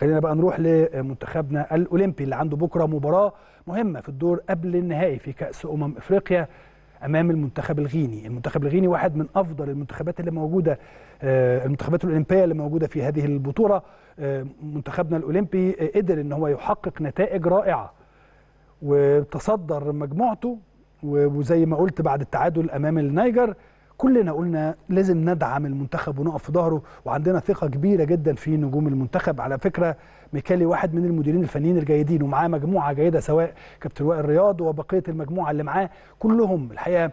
خلينا بقى نروح لمنتخبنا الاولمبي اللي عنده بكره مباراه مهمه في الدور قبل النهائي في كاس امم افريقيا امام المنتخب الغيني المنتخب الغيني واحد من افضل المنتخبات اللي موجوده آه، المنتخبات الاولمبيه اللي موجوده في هذه البطوله آه، منتخبنا الاولمبي قدر ان هو يحقق نتائج رائعه وتصدر مجموعته وزي ما قلت بعد التعادل امام النيجر كلنا قلنا لازم ندعم المنتخب ونقف في ظهره وعندنا ثقه كبيره جدا في نجوم المنتخب على فكره ميكالي واحد من المديرين الفنيين الجيدين ومعاه مجموعه جيده سواء كابتن وائل رياض وبقيه المجموعه اللي معاه كلهم الحقيقه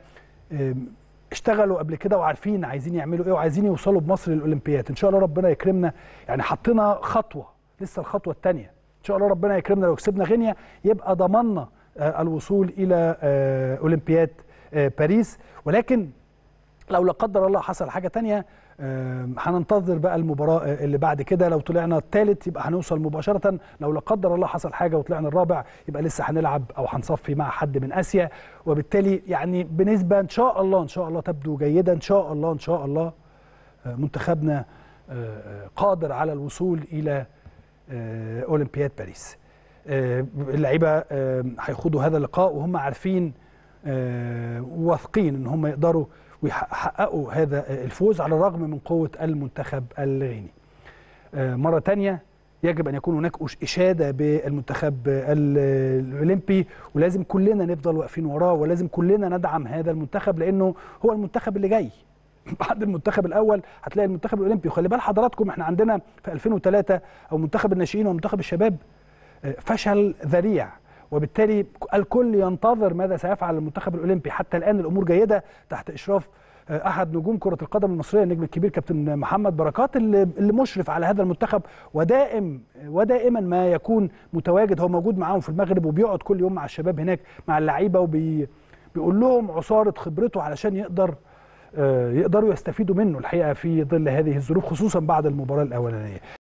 اشتغلوا قبل كده وعارفين عايزين يعملوا ايه وعايزين يوصلوا بمصر للاولمبياد ان شاء الله ربنا يكرمنا يعني حطينا خطوه لسه الخطوه الثانيه ان شاء الله ربنا يكرمنا لو كسبنا غينيا يبقى ضمننا آه، الوصول الى آه، اولمبياد آه، باريس ولكن لو لا قدر الله حصل حاجه تانية هننتظر بقى المباراه آه، اللي بعد كده لو طلعنا الثالث يبقى هنوصل مباشره لو لا قدر الله حصل حاجه وطلعنا الرابع يبقى لسه هنلعب او هنصفي مع حد من اسيا وبالتالي يعني بنسبه ان شاء الله ان شاء الله تبدو جيده ان شاء الله ان شاء الله آه، منتخبنا آه، قادر على الوصول الى اولمبياد باريس اللعيبه هيخوضوا هذا اللقاء وهم عارفين آه، واثقين ان هم يقدروا ويحققوا هذا الفوز على الرغم من قوه المنتخب الغيني. آه، مره ثانيه يجب ان يكون هناك اشاده بالمنتخب الاولمبي ولازم كلنا نفضل واقفين وراه ولازم كلنا ندعم هذا المنتخب لانه هو المنتخب اللي جاي بعد المنتخب الاول هتلاقي المنتخب الاولمبي وخلي بال حضراتكم احنا عندنا في 2003 او منتخب الناشئين ومنتخب الشباب آه، فشل ذريع وبالتالي الكل ينتظر ماذا سيفعل المنتخب الاولمبي حتى الان الامور جيده تحت اشراف آه، احد نجوم كره القدم المصريه النجم الكبير كابتن محمد بركات اللي مشرف على هذا المنتخب ودائم ودائما ما يكون متواجد هو موجود معاهم في المغرب وبيقعد كل يوم مع الشباب هناك مع اللعيبه وبيقول لهم عصاره خبرته علشان يقدر آه، يقدروا يستفيدوا منه الحقيقه في ظل هذه الظروف خصوصا بعد المباراه الاولانيه